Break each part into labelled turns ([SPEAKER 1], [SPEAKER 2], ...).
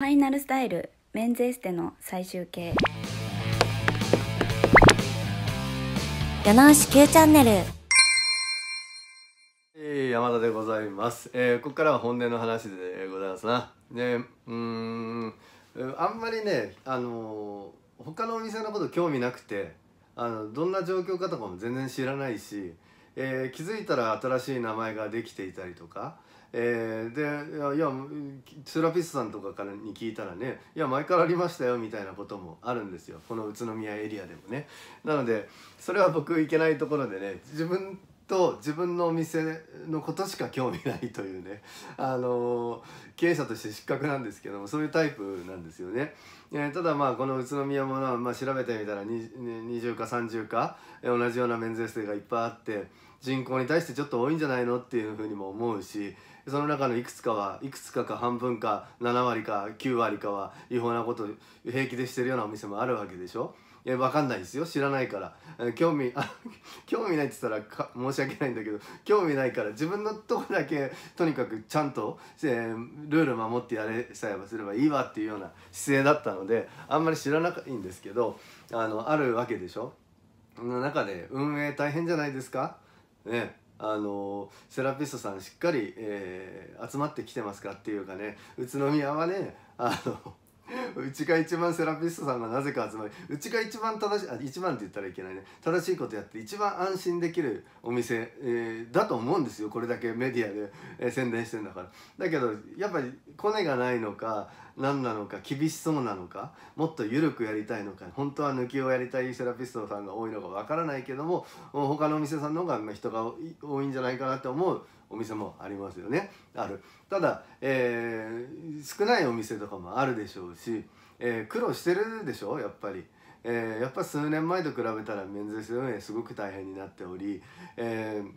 [SPEAKER 1] ファイナルスタイルメンズエステの最終形柳橋 Q チャンネル山田でございます、えー、ここからは本音の話でございますなねうんあんまりねあのー他のお店のこと興味なくてあのどんな状況かとかも全然知らないし、えー気づいたら新しい名前ができていたりとかえー、でいやセラピストさんとかからに聞いたらねいや前からありましたよみたいなこともあるんですよこの宇都宮エリアでもねなのでそれは僕いけないところでね自分と自分のお店のことしか興味ないというね、あの経営者として失格なんですけどもそういうタイプなんですよね。えただまあこの宇都宮もな、まあ、調べてみたら20か30か同じような免税制がいっぱいあって人口に対してちょっと多いんじゃないのっていうふうにも思うしその中のいくつかはいくつかか半分か7割か9割かは違法なこと平気でしてるようなお店もあるわけでしょ。いや、わかんないですよ。知らないから。興味、あ、興味ないって言ったら申し訳ないんだけど、興味ないから、自分のとこだけ、とにかくちゃんと、えー、ルール守ってやれさえばすればいいわっていうような姿勢だったので、あんまり知らないんですけど、あの、あるわけでしょ。の中で、運営大変じゃないですかね。あのセラピストさんしっかり、えー、集まってきてますかっていうかね宇都宮はねあの うちが一番セラピストさんがなぜか集まりうちが一番正しいあ一番って言ったらいけないね正しいことやって一番安心できるお店、えー、だと思うんですよこれだけメディアで、えー、宣伝してんだからだけどやっぱりコネがないのか何なのか厳しそうなのかもっと緩くやりたいのか本当は抜きをやりたいセラピストさんが多いのかわからないけども他のお店さんの方が人が多いんじゃないかなって思うお店もありますよねあるただ、えー、少ないお店とかもあるでしょうしえー、苦労してるでしょやっぱり。えー、やっぱ数年前と比べたら免税運営すごく大変になっており、えー、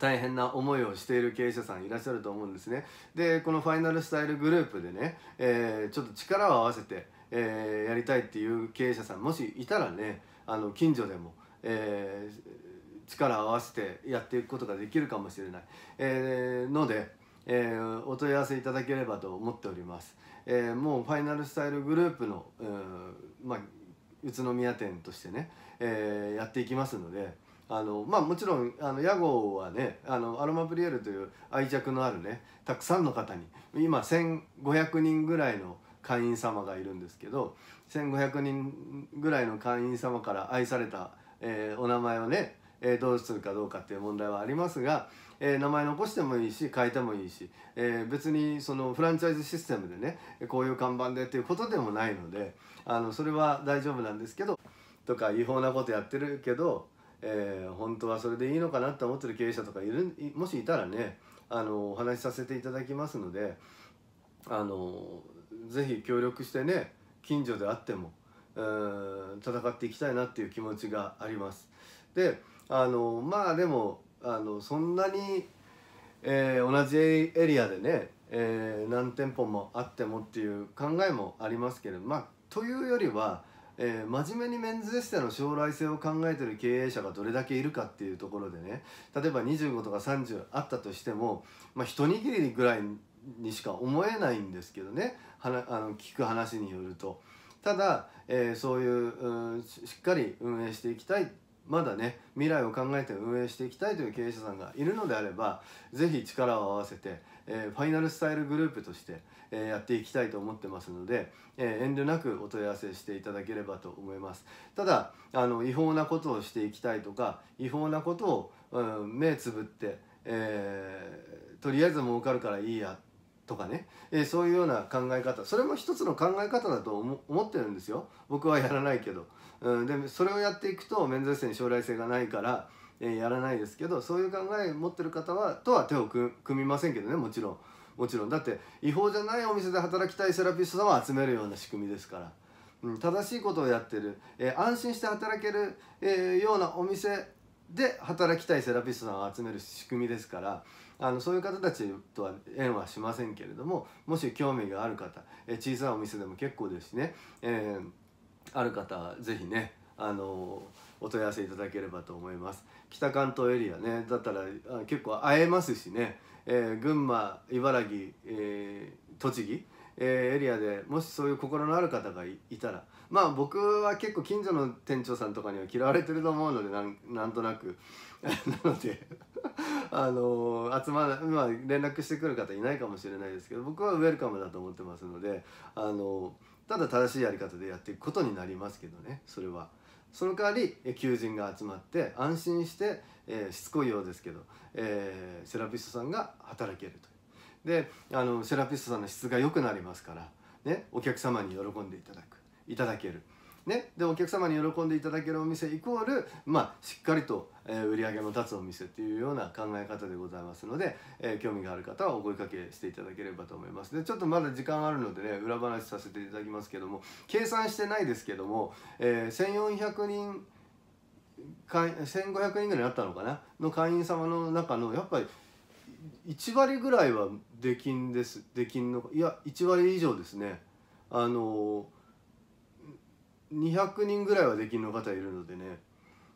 [SPEAKER 1] 大変な思いをしている経営者さんいらっしゃると思うんですね。でこのファイナルスタイルグループでね、えー、ちょっと力を合わせて、えー、やりたいっていう経営者さんもしいたらねあの近所でも、えー、力を合わせてやっていくことができるかもしれない。えー、のでえー、お問い合わせいただければと思っております、えー、もうファイナルスタイルグループの、うー、まあ、宇都宮店としてね、えやっていきますのであのまあ、もちろんあの屋号はねあのアロマプリエルという愛着のあるねたくさんの方に今1,500人ぐらいの会員様がいるんですけど1,500人ぐらいの会員様から愛された、えー、お名前をね、えー、どうするかどうかっていう問題はありますがえー、名前残してもいいし変えてもいいし、えー、別にそのフランチャイズシステムでねこういう看板でっていうことでもないのであのそれは大丈夫なんですけどとか違法なことやってるけど、えー、本当はそれでいいのかなって思ってる経営者とかいるもしいたらねあのお話しさせていただきますのであのぜひ協力してね近所であっても戦っていきたいなっていう気持ちがあります。であのまあでもあのそんなに、えー、同じエリアでね、えー、何店舗もあってもっていう考えもありますけれどまあというよりは、えー、真面目にメンズエステの将来性を考えてる経営者がどれだけいるかっていうところでね例えば25とか30あったとしても、まあ、一握りぐらいにしか思えないんですけどねはなあの聞く話によると。ただ、えー、そういう、うしっかり運営していきたいまだね未来を考えて運営していきたいという経営者さんがいるのであれば是非力を合わせて、えー、ファイナルスタイルグループとして、えー、やっていきたいと思ってますので、えー、遠慮なくお問い合わせしていただければと思いますただあの違法なことをしていきたいとか違法なことを、うん、目つぶって、えとりあえず儲かるからいいやってとかね、えー、そういうような考え方それも一つの考え方だと思ってるんですよ僕はやらないけど、うん、でそれをやっていくと免税に将来性がないから、えー、やらないですけどそういう考え持ってる方はとは手を組みませんけどねもちろんもちろんだって違法じゃないお店で働きたいセラピストさんを集めるような仕組みですから。うん、正しいことをやってる、えー、安心して働ける、えー、ようなお店で働きたいセラピストさんを集める仕組みですからあのそういう方たちとは縁はしませんけれどももし興味がある方え小さいお店でも結構ですしね、えー、ある方是非ねあのお問い合わせいただければと思います北関東エリアねだったら結構会えますしね、えー、群馬茨城、えー、栃木えー、エリアでもしそういう心のある方がいたらまあ僕は結構近所の店長さんとかには嫌われてると思うのでなんなんとなく なので あのー、集まら、まあ、連絡してくる方いないかもしれないですけど僕はウェルカムだと思ってますのであのー、ただ正しいやり方でやっていくことになりますけどねそれは。その代わり求人が集まって安心して、えー、しつこいようですけど、えー、セラピストさんが働けると。であのセラピストさんの質が良くなりますから、ね、お客様に喜んでいただくいただける。ね、でお客様に喜んでいただけるお店イコール、まあ、しっかりと、えー、売り上げも立つお店っていうような考え方でございますので、えー、興味がある方はお声かけしていただければと思いますでちょっとまだ時間あるのでね裏話させていただきますけども計算してないですけども、えー、1400人1500人ぐらいになったのかなの会員様の中のやっぱり1割ぐらいは出禁です出禁のいや1割以上ですねあの200人ぐらいは出禁の方いるのでね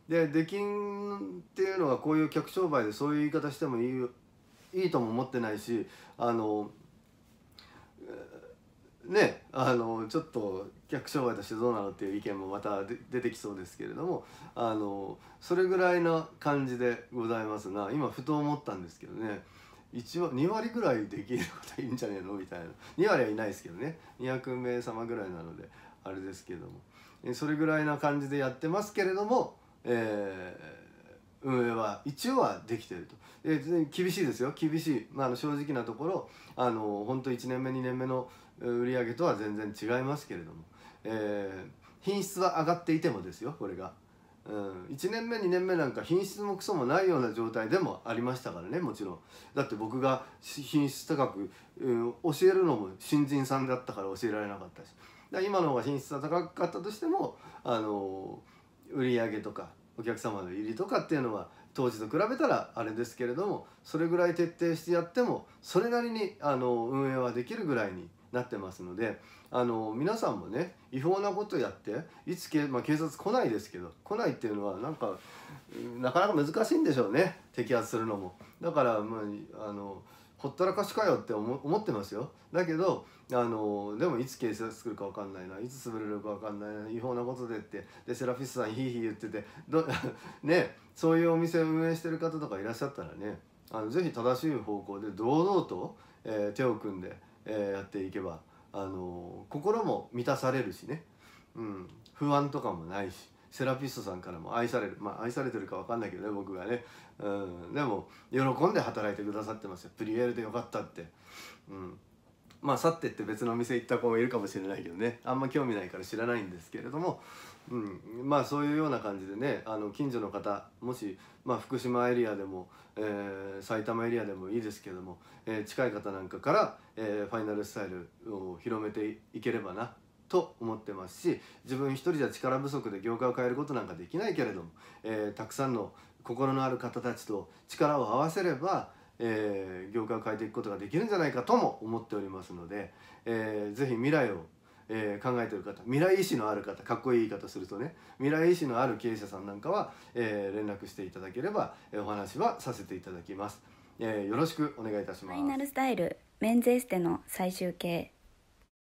[SPEAKER 1] で出禁っていうのはこういう客商売でそういう言い方してもいいいいとも思ってないしあのねあのちょっと客商売としてどうなのっていう意見もまた出てきそうですけれどもあのそれぐらいな感じでございますが今ふと思ったんですけどね1割2割ぐらいできるはいいんじゃねえのみたいな2割はいないですけどね200名様ぐらいなのであれですけどもそれぐらいな感じでやってますけれども、えー、運営は一応はできてると。で厳しいですよ厳しい、まあ、あの正直なところあの本当1年目2年目の売上とは全然違いますけれども、えー、品質は上がっていてもですよこれが、うん、1年目2年目なんか品質もクソもないような状態でもありましたからねもちろんだって僕が品質高く、うん、教えるのも新人さんだったから教えられなかったしだ今の方が品質が高かったとしても、あのー、売上とかお客様の入りとかっていうのは当時と比べたらあれですけれどもそれぐらい徹底してやってもそれなりにあの運営はできるぐらいになってますのであの皆さんもね違法なことやっていつけ、まあ、警察来ないですけど来ないっていうのはなんかなかなか難しいんでしょうね摘発するのもだから、まあ、あのほったらかしかよって思ってますよだけどあのでもいつ警察来るか分かんないないつ潰れるか分かんないな違法なことでってでセラフィスさんヒーヒー言っててど ねそういうお店を運営してる方とかいらっしゃったらねあのぜひ正しい方向で堂々と、えー、手を組んで。えー、やっていけば、あのー、心も満たされるしね、うん、不安とかもないしセラピストさんからも愛されるまあ愛されてるか分かんないけどね僕がね、うん、でも喜んで働いてくださってますよプリエールでよかったって、うん、まあ去ってって別のお店行った子もいるかもしれないけどねあんま興味ないから知らないんですけれども、うん、まあそういうような感じでねあの近所の方もし、まあ、福島エリアでも、えー、埼玉エリアでもいいですけども、えー、近い方なんかから、えー、ファイナルスタイルを広めていければなと思ってますし自分一人じゃ力不足で業界を変えることなんかできないけれども、えたくさんの心のある方たちと力を合わせればえー、業界を変えていくことができるんじゃないかとも思っておりますので、えー、ぜひ未来を、えー、考えている方未来意志のある方かっこいい言い方するとね未来意志のある経営者さんなんかは、えー、連絡していただければ、えー、お話はさせていただきます、えー、よろしくお願いいたしますファイナルスタイルメンズエステの最終形